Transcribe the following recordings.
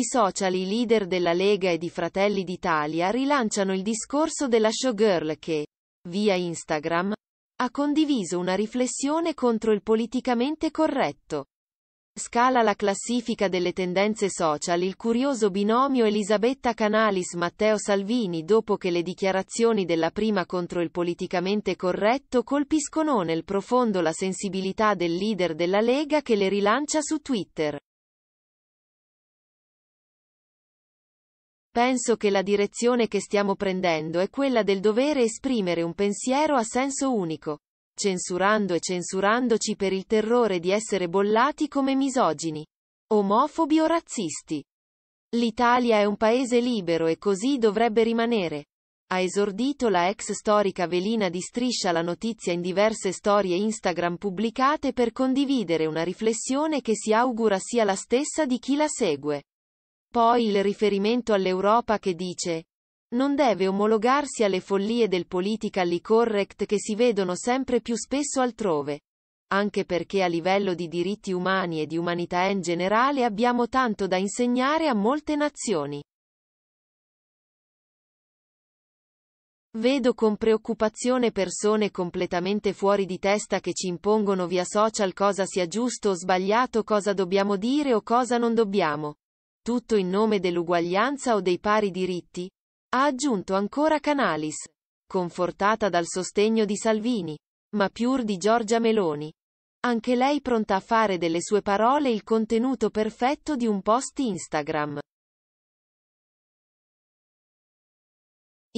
sui social i leader della Lega e di Fratelli d'Italia rilanciano il discorso della showgirl che, via Instagram, ha condiviso una riflessione contro il politicamente corretto. Scala la classifica delle tendenze social il curioso binomio Elisabetta Canalis-Matteo Salvini dopo che le dichiarazioni della prima contro il politicamente corretto colpiscono nel profondo la sensibilità del leader della Lega che le rilancia su Twitter. Penso che la direzione che stiamo prendendo è quella del dovere esprimere un pensiero a senso unico, censurando e censurandoci per il terrore di essere bollati come misogini, omofobi o razzisti. L'Italia è un paese libero e così dovrebbe rimanere. Ha esordito la ex storica velina di Striscia la notizia in diverse storie Instagram pubblicate per condividere una riflessione che si augura sia la stessa di chi la segue. Poi il riferimento all'Europa che dice non deve omologarsi alle follie del politically correct che si vedono sempre più spesso altrove. Anche perché a livello di diritti umani e di umanità in generale abbiamo tanto da insegnare a molte nazioni. Vedo con preoccupazione persone completamente fuori di testa che ci impongono via social cosa sia giusto o sbagliato, cosa dobbiamo dire o cosa non dobbiamo tutto in nome dell'uguaglianza o dei pari diritti? Ha aggiunto ancora Canalis, confortata dal sostegno di Salvini, ma più di Giorgia Meloni. Anche lei pronta a fare delle sue parole il contenuto perfetto di un post Instagram.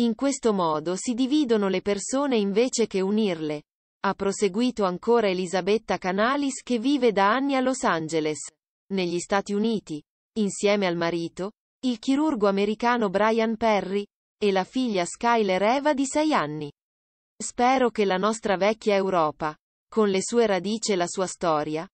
In questo modo si dividono le persone invece che unirle. Ha proseguito ancora Elisabetta Canalis che vive da anni a Los Angeles, negli Stati Uniti, Insieme al marito, il chirurgo americano Brian Perry, e la figlia Skyler Eva di 6 anni. Spero che la nostra vecchia Europa, con le sue radici e la sua storia,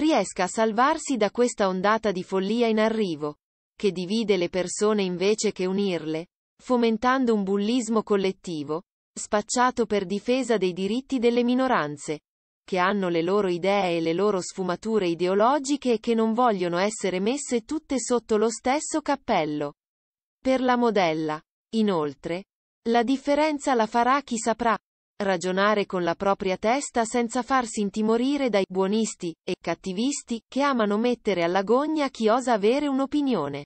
riesca a salvarsi da questa ondata di follia in arrivo, che divide le persone invece che unirle, fomentando un bullismo collettivo, spacciato per difesa dei diritti delle minoranze che hanno le loro idee e le loro sfumature ideologiche e che non vogliono essere messe tutte sotto lo stesso cappello. Per la modella, inoltre, la differenza la farà chi saprà ragionare con la propria testa senza farsi intimorire dai buonisti e cattivisti che amano mettere alla gogna chi osa avere un'opinione.